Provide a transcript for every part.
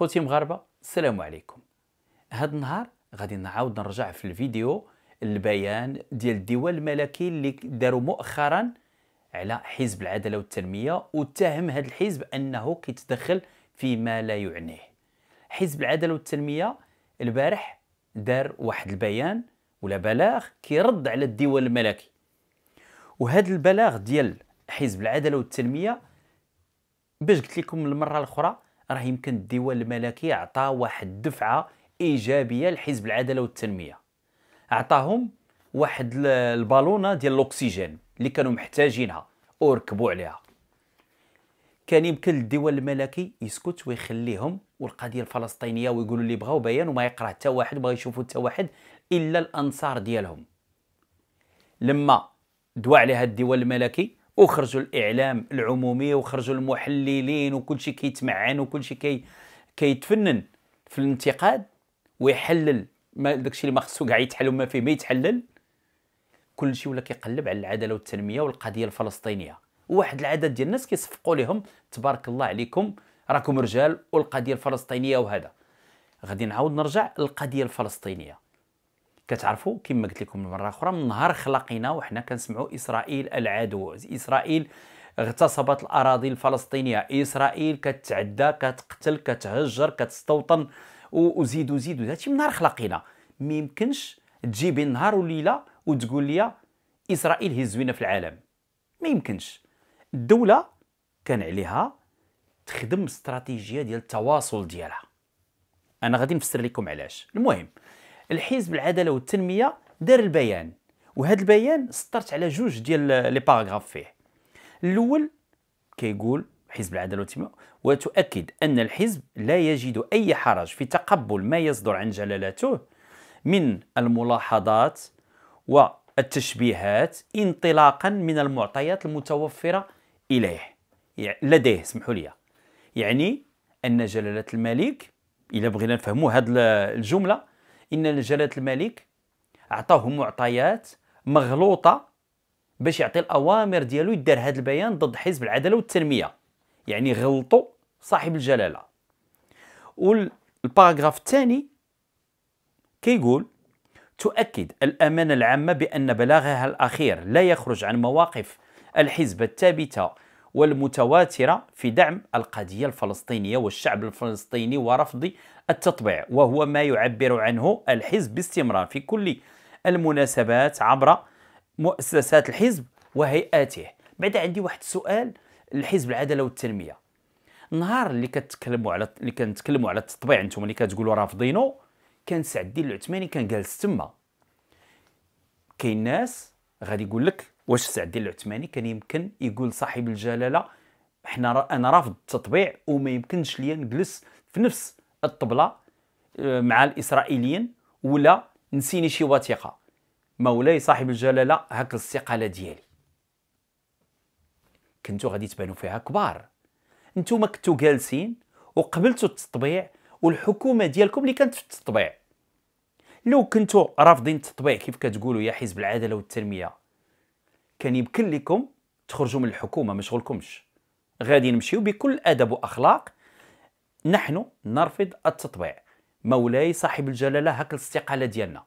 خوتي مغاربه السلام عليكم هاد النهار غادي نعاود نرجع في الفيديو البيان ديال الديوان الملكي اللي داروا مؤخرا على حزب العداله والتنميه واتهم هذا الحزب انه كيتدخل فيما لا يعنيه حزب العداله والتنميه البارح دار واحد البيان ولا بلاغ كيرد على الديوان الملكي وهذا البلاغ ديال حزب العداله والتنميه باش قلت لكم المره الاخرى راه يمكن الديوان الملكي عطى واحد الدفعه ايجابيه لحزب العداله والتنميه عطاهم واحد البالونه ديال الاكسجين اللي كانوا محتاجينها وركبوا عليها كان يمكن للديوان الملكي يسكت ويخليهم والقضيه الفلسطينيه ويقولوا اللي بغاو بيان وما يقرا حتى واحد وما يشوفوا حتى واحد الا الانصار ديالهم لما دوا عليها الديوان الملكي وخرجوا الاعلام العمومي وخرجوا المحللين وكل شيء كيتمعن وكل شيء كي كيتفنن في الانتقاد ويحلل ما داكشي اللي ما خصو كاع يتحلل وما فيه ما يتحلل كل شيء ولا كيقلب على العداله والتنميه والقضيه الفلسطينيه واحد العدد ديال الناس كيصفقوا لهم تبارك الله عليكم راكم رجال والقضيه الفلسطينيه وهذا غادي نعاود نرجع للقضيه الفلسطينيه كتعرفوا كما قلت لكم مره اخرى من نهار خلقنا وحنا كنسمعوا اسرائيل العدو اسرائيل اغتصبت الاراضي الفلسطينيه اسرائيل كتعدى كتقتل كتهجر كتستوطن وزيد وزيد هادشي من نهار خلقنا ما يمكنش تجي بين نهار وليله وتقول لي اسرائيل هي الزوينه في العالم ما يمكنش الدوله كان عليها تخدم استراتيجيه ديال التواصل ديالها انا غادي نفسر لكم علاش المهم الحزب العداله والتنميه دار البيان وهذا البيان سطرت على جوج ديال لي باراغراف فيه الاول كيقول حزب العداله والتنميه وتؤكد ان الحزب لا يجد اي حرج في تقبل ما يصدر عن جلالته من الملاحظات والتشبيهات انطلاقا من المعطيات المتوفره اليه لديه اسمحوا لي يعني ان جلاله الملك الا بغينا نفهموا هذه الجمله ان جلاله الملك عطاهم معطيات مغلوطه باش يعطي الاوامر ديالو يدار هذا البيان ضد حزب العداله والتنميه يعني غلطوا صاحب الجلاله والباراغراف الثاني كيقول تؤكد الامانه العامه بان بلاغها الاخير لا يخرج عن مواقف الحزب الثابته والمتواترة في دعم القضية الفلسطينية والشعب الفلسطيني ورفض التطبيع وهو ما يعبر عنه الحزب باستمرار في كل المناسبات عبر مؤسسات الحزب وهيئاته بعد عندي واحد السؤال لحزب العداله والتنميه النهار اللي كتكلموا على اللي كنتكلموا على التطبيع انتم اللي كتقولوا رافضينو كان سعد الدين العثماني كان جالس تما كاين ناس غادي يقول لك واش سعد الدين العثماني كان يمكن يقول صاحب الجلاله حنا را انا رافض التطبيع وما يمكنش ليا نجلس في نفس الطبله آه، مع الاسرائيليين ولا نسيني شي وثيقه مولاي صاحب الجلاله هاك الاستقاله ديالي كنتو غادي تبانو فيها كبار انتوما كنتو جالسين وقبلتوا التطبيع والحكومه ديالكم اللي كانت في التطبيع لو كنتو رافضين التطبيع كيف كتقولوا يا حزب العداله والتنميه كان يمكن لكم تخرجوا من الحكومه ما شغلكمش غادي نمشيو بكل ادب واخلاق نحن نرفض التطبيع مولاي صاحب الجلاله هاك الاستقاله ديالنا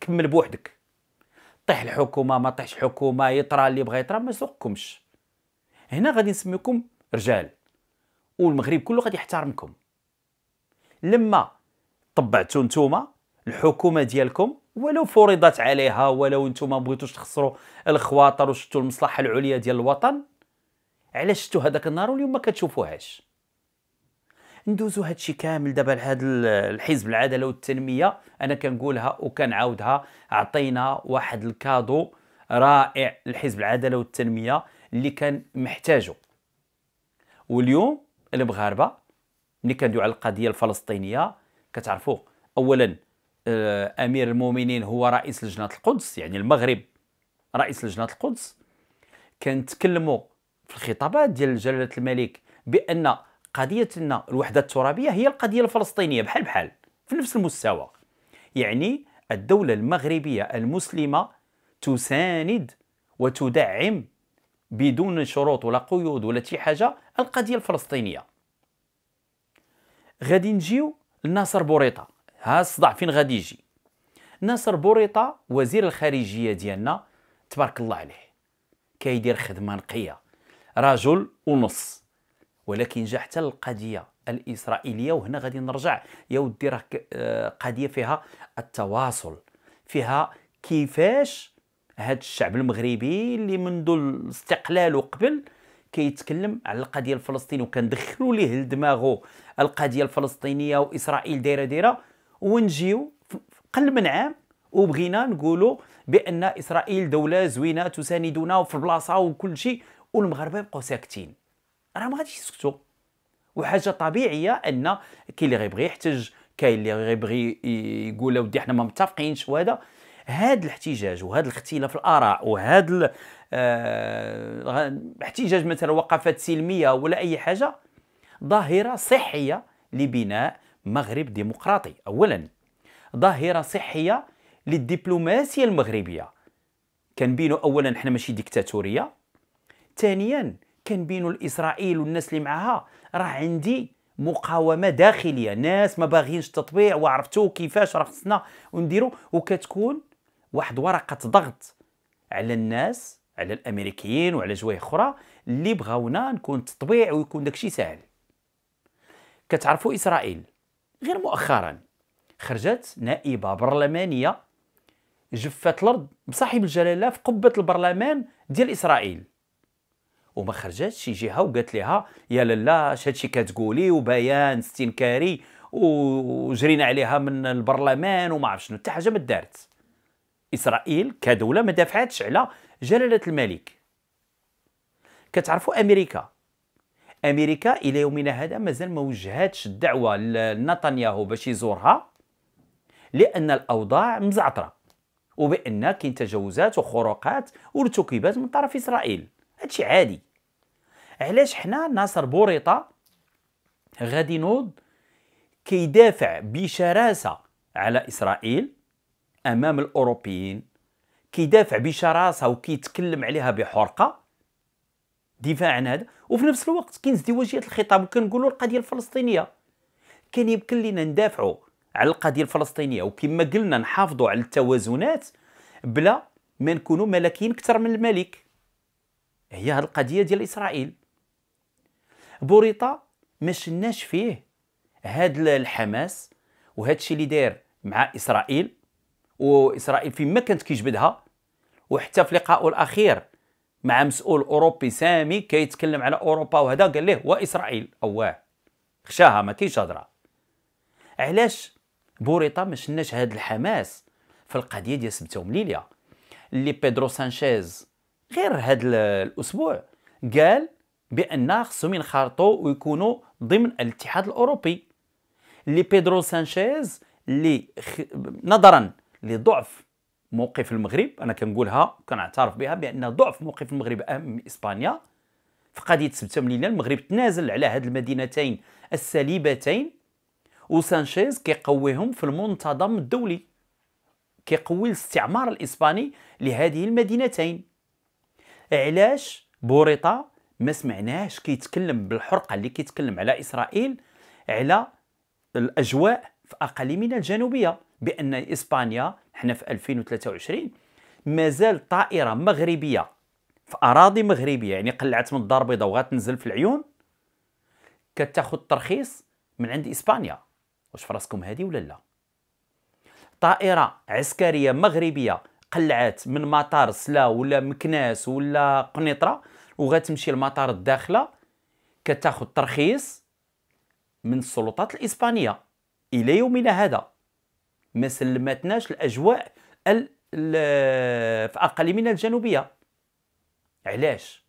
كمل بوحدك طيح الحكومه ما طيحش الحكومه يطرى اللي بغى يطرى ما سوقكمش هنا غادي نسميكم رجال والمغرب كله غادي يحترمكم لما طبعتوا نتوما الحكومه ديالكم ولو فرضت عليها ولو انتم ما بغيتوش تخسروا الخواطر وشفتوا المصلحه العليا ديال الوطن علاش شفتوا هذاك النهار واليوم ما كتشوفوهاش ندوزو هادشي كامل دابا لهاد الحزب العداله والتنميه انا كنقولها وكنعاودها عطينا واحد الكادو رائع لحزب العداله والتنميه اللي كان محتاجه واليوم المغاربه ملي كندويو على القضيه الفلسطينيه كتعرفوا اولا آه، امير المؤمنين هو رئيس لجنه القدس يعني المغرب رئيس لجنه القدس كنتكلموا في الخطابات ديال جلاله الملك بان قضيتنا الوحده الترابيه هي القضيه الفلسطينيه بحال بحال في نفس المستوى يعني الدوله المغربيه المسلمه تساند وتدعم بدون شروط ولا قيود ولا شي حاجه القضيه الفلسطينيه غادي نجيو لناصر بوريطه ها الصداع فين غادي يجي ناصر بوريطة وزير الخارجية ديالنا تبارك الله عليه كيدير خدمة نقية رجل ونص ولكن جا حتى القضية الإسرائيلية وهنا غادي نرجع يا ودي راه آه، قضية فيها التواصل فيها كيفاش هذا الشعب المغربي اللي منذ الاستقلال وقبل كيتكلم على القضيه الفلسطينيه وكندخلوا ليه لدماغه القضيه الفلسطينيه واسرائيل دايره دايره ونجيو قل من عام وبغينا نقولوا بان اسرائيل دوله زوينه تساندنا وفي البلاصه وكل شيء والمغاربه يبقوا ساكتين راه ما غاديش يسكتوا وحاجه طبيعيه ان كاين اللي غيبغي يحتج كاين اللي غيبغي يقول اودي حنا ما متفقينش وهذا هذا الاحتجاج وهذا الاختلاف الاراء وهذا الاحتجاج آه، مثلا وقفات سلميه ولا اي حاجه ظاهره صحيه لبناء مغرب ديمقراطي اولا ظاهره صحيه للدبلوماسيه المغربيه كنبينوا اولا حنا ماشي ديكتاتوريه ثانيا كنبينوا الاسرائيل والناس اللي معاها راه عندي مقاومه داخليه ناس ما باغينش التطبيع وعرفتوا كيفاش راه خصنا ونديروا وكتكون واحد ورقه ضغط على الناس على الامريكيين وعلى جوايه اخرى اللي بغاونا نكون تطبيع ويكون داكشي ساهل كتعرفوا اسرائيل غير مؤخرا خرجت نائبة برلمانية جفت الأرض بصاحب الجلالة في قبة البرلمان ديال إسرائيل وما خرجت شي جهة وقالت لها يا لالا اش كتقولي وبيان استنكاري وجرينا عليها من البرلمان وما عرف شنو حتى حاجة ما دارت إسرائيل كدولة ما دافعتش على جلالة الملك كتعرفوا أمريكا امريكا الى يومنا هذا مازال ما وجهاتش الدعوه لنتنياهو باش يزورها لان الاوضاع مزعطره وبان كاين تجاوزات وخروقات وارتكبات من طرف اسرائيل هادشي عادي علاش حنا ناصر بوريطه غادي نوض كيدافع بشراسه على اسرائيل امام الاوروبيين كيدافع بشراسه وكيتكلم عليها بحرقه دفاع عن هذا وفي نفس الوقت كاين ازدواجيه الخطاب وكنقولوا القضيه الفلسطينيه كان يمكن لنا ندافعوا على القضيه الفلسطينيه وكما قلنا نحافظوا على التوازنات بلا ما نكونوا ملكيين اكثر من الملك هي هذه القضيه ديال اسرائيل بوريطا ما شناش فيه هذا الحماس وهذا الشيء اللي داير مع اسرائيل واسرائيل فيما كانت كيجبدها وحتى في لقائه الاخير مع مسؤول اوروبي سامي كيتكلم على اوروبا وهذا قال ليه واسرائيل اواه خشاها ما كاينش هضره علاش بوريطا ما شناش هذا الحماس في القضيه ديال سبته ومليليا اللي بيدرو سانشيز غير هذا الاسبوع قال بان خصهم ينخرطوا ويكونوا ضمن الاتحاد الاوروبي اللي بيدرو سانشيز اللي خ... نظرا لضعف موقف المغرب انا كنقولها كنعترف بها بان ضعف موقف المغرب اهم من اسبانيا في قضيه 6 المغرب تنازل على هاد المدينتين السليبتين وسانشيز كيقويهم في المنتظم الدولي كيقوي الاستعمار الاسباني لهذه المدينتين علاش بوريطا ما سمعناهش كيتكلم بالحرقه اللي كيتكلم على اسرائيل على الاجواء في اقاليمنا الجنوبيه بان اسبانيا حنا في 2023 مازال طائره مغربيه في اراضي مغربيه يعني قلعت من الدار البيضاء وغتنزل في العيون كتاخذ ترخيص من عند اسبانيا واش في راسكم هذه ولا لا طائره عسكريه مغربيه قلعات من مطار سلا ولا مكناس ولا قنيطره وغتمشي لمطار الداخله كتاخذ ترخيص من السلطات الاسبانيه الى يومنا هذا ما سلمتناش الاجواء في اقاليمنا الجنوبيه علاش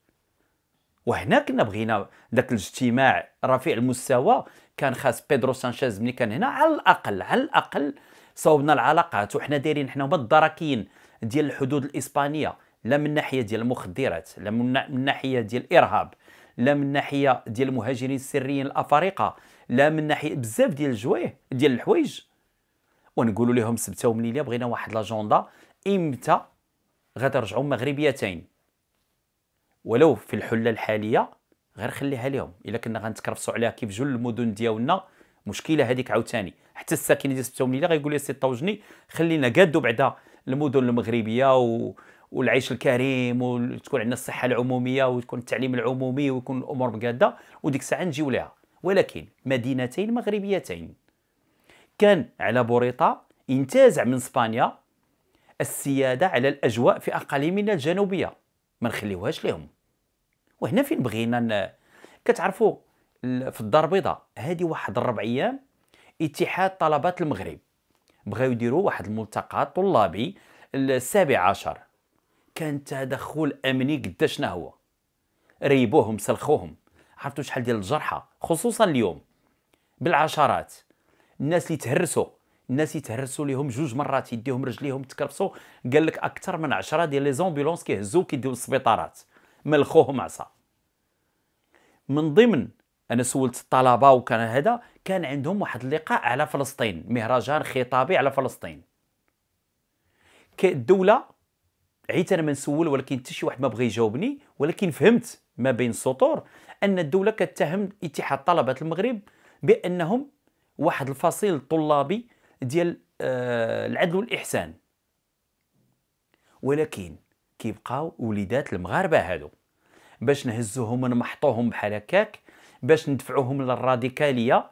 وهنا كنا بغينا ذاك الاجتماع رفيع المستوى كان خاص بيدرو سانشيز ملي كان هنا على الاقل على الاقل صوبنا العلاقات وحنا دايرين حنا هما الدراكين ديال الحدود الاسبانيه لا من ناحيه ديال المخدرات لا من ناحيه ديال الارهاب لا من ناحيه ديال المهاجرين السريين الافارقه لا من ناحيه بزاف ديال الجوايه ديال الحوايج ونقولوا لهم سبته ومليله بغينا واحد لاجوندا امتى غترجعوا مغربيتين ولو في الحله الحاليه غير خليها لهم الا كنا غنتكرفسوا عليها كيف جل المدن ديالنا مشكله هذيك عاوتاني حتى الساكنين ديال سبته ومليله غيقول لي سي طوجني خلينا قادوا بعدا المدن المغربيه و... والعيش الكريم وتكون عندنا الصحه العموميه وتكون التعليم العمومي ويكون الامور مقاده وديك الساعه نجيو لها ولكن مدينتين مغربيتين كان على بوريطة ينتزع من اسبانيا السياده على الاجواء في اقاليمنا الجنوبيه ما نخليوهاش لهم وهنا فين بغينا ن... كتعرفوا في الدار البيضاء هذه واحد الربع ايام اتحاد طلبات المغرب بغاو يديروا واحد الملتقى طلابي السابع عشر كان تدخل امني قد شنا هو ريبوهم سلخوهم عرفتوا شحال ديال الجرحى خصوصا اليوم بالعشرات الناس اللي تهرسوا الناس يتهرسوا ليهم جوج مرات يديهم رجليهم تكرفسوا قال لك اكثر من 10 ديال لي زومبيلونس كيهزوا كيديو للسبيطارات ملخوهم عصا من ضمن انا سولت الطلبه وكان هذا كان عندهم واحد اللقاء على فلسطين مهرجان خطابي على فلسطين كدولة عيت انا ما نسول ولكن حتى شي واحد ما بغى يجاوبني ولكن فهمت ما بين السطور ان الدوله كتهم اتحاد طلبه المغرب بانهم واحد الفصيل الطلابي ديال آه، العدل والاحسان ولكن كيبقاو وليدات المغاربه هادو باش نهزوهم ونمحطوهم بحال هكاك باش ندفعوهم للراديكاليه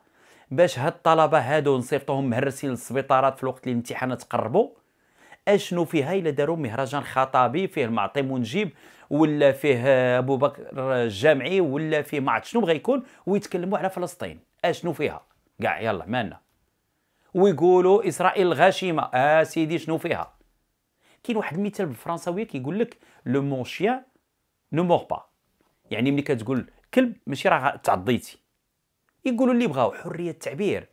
باش هاد الطلبه هادو نصيفطوهم مهرسين للسبيطارات في الوقت اللي الامتحانات قربوا اشنو فيها الا داروا مهرجان خطابي فيه المعطي منجيب ولا فيه آه، ابو بكر آه، الجامعي ولا فيه ما شنو بغا يكون ويتكلموا على فلسطين اشنو فيها كاع يلا مالنا ويقولوا اسرائيل غاشمه اه سيدي شنو فيها كاين واحد المثال بالفرنساويه كيقول لك لو مون شيان نو مور با يعني ملي كتقول كلب ماشي راه تعضيتي يقولوا اللي بغاو حريه التعبير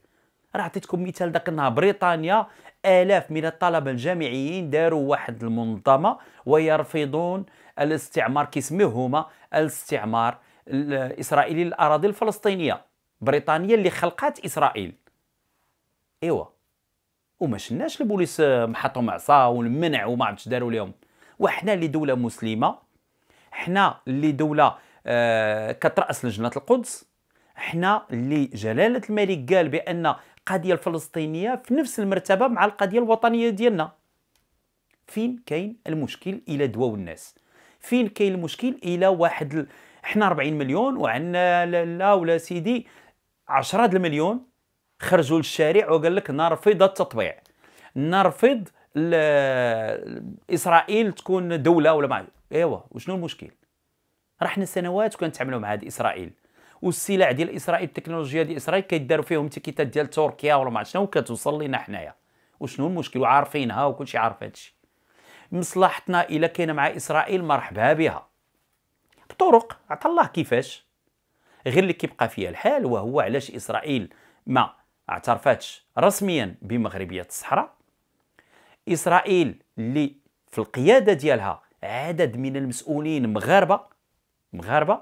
راه عطيتكم مثال داك النهار بريطانيا الاف من الطلبه الجامعيين داروا واحد المنظمه ويرفضون الاستعمار كيسميوه هما الاستعمار الاسرائيلي للاراضي الفلسطينيه بريطانيه اللي خلقات اسرائيل ايوا وما شناش البوليس آه، محطهم عصا والمنع وما عرفتش داروا لهم وحنا اللي دوله مسلمه حنا اللي دوله آه، كتراس لجنه القدس حنا اللي جلاله الملك قال بان القضيه الفلسطينيه في نفس المرتبه مع القضيه الوطنيه ديالنا فين كاين المشكل الى دواو الناس فين كاين المشكل الى واحد ال... حنا 40 مليون وعندنا لا ولا سيدي 10 المليون خرجوا للشارع وقال لك نرفض التطبيع نرفض اسرائيل تكون دوله ولا ما ايوا وشنو المشكل راه سنوات سنوات وكنتعاملوا مع هذه اسرائيل والسلع ديال اسرائيل التكنولوجيا ديال اسرائيل كيداروا فيهم تيكيتات ديال تركيا ولا ما شنو كتوصل لنا حنايا وشنو المشكل وعارفينها وكلشي عارف هادشي مصلحتنا الا كاينه مع اسرائيل مرحبا بها بطرق عطا الله كيفاش غير اللي كيبقى فيها الحال وهو علاش اسرائيل ما اعترفتش رسميا بمغربيه الصحراء اسرائيل اللي في القياده ديالها عدد من المسؤولين مغاربه مغاربه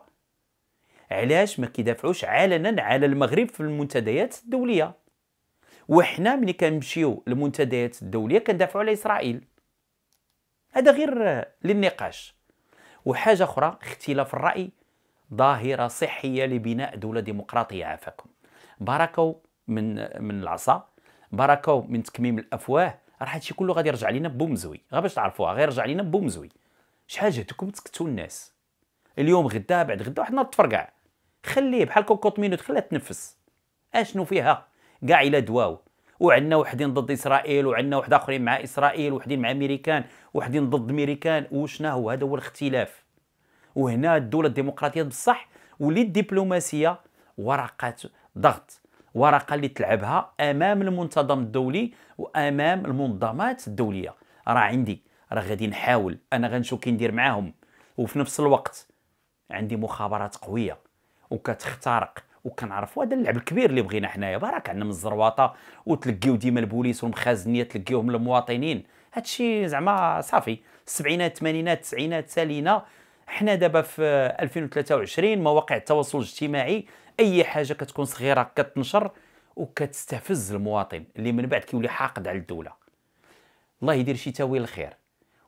علاش ما كيدافعوش علنا على المغرب في المنتديات الدوليه وحنا ملي كنمشيو للمنتديات الدوليه كندافعوا على اسرائيل هذا غير للنقاش وحاجه اخرى اختلاف الراي ظاهرة صحية لبناء دولة ديمقراطية عافاكم باركوا من من العصا باركوا من تكميم الافواه راه هادشي كله غادي يرجع لينا بومزوي غير باش تعرفوها غير يرجع لينا بومزوي شحال جاتكم تسكتوا الناس اليوم غدا بعد غدا واحد النهار تفرقع خليه بحال كوكوط مينوت خليه تنفس اشنو فيها كاع الى دواو وعندنا وحدين ضد اسرائيل وعندنا واحد اخرين مع اسرائيل وحدين مع امريكان وحدين ضد امريكان وشنا هو هذا هو الاختلاف وهنا الدوله الديمقراطيه بصح وليت دبلوماسيه ورقه ضغط ورقه اللي تلعبها امام المنتظم الدولي وامام المنظمات الدوليه راه عندي راه غادي نحاول انا غنشوف كي ندير معاهم وفي نفس الوقت عندي مخابرات قويه وكتخترق وكنعرفوا هذا اللعب الكبير اللي بغينا حنايا بارك عندنا من الزرواطه وتلقيو ديما البوليس والمخازنيه تلقيوهم المواطنين هادشي زعما صافي السبعينات الثمانينات التسعينات سالينا حنا دابا في 2023 مواقع التواصل الاجتماعي اي حاجه كتكون صغيره كتنشر وكتستفز المواطن اللي من بعد كيولي حاقد على الدوله الله يدير شي تاويل الخير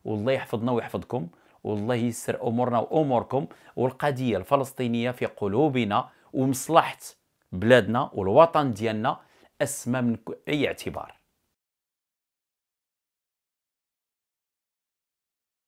والله يحفظنا ويحفظكم والله يسر امورنا واموركم والقضيه الفلسطينيه في قلوبنا ومصلحه بلادنا والوطن ديالنا اسمى من اي اعتبار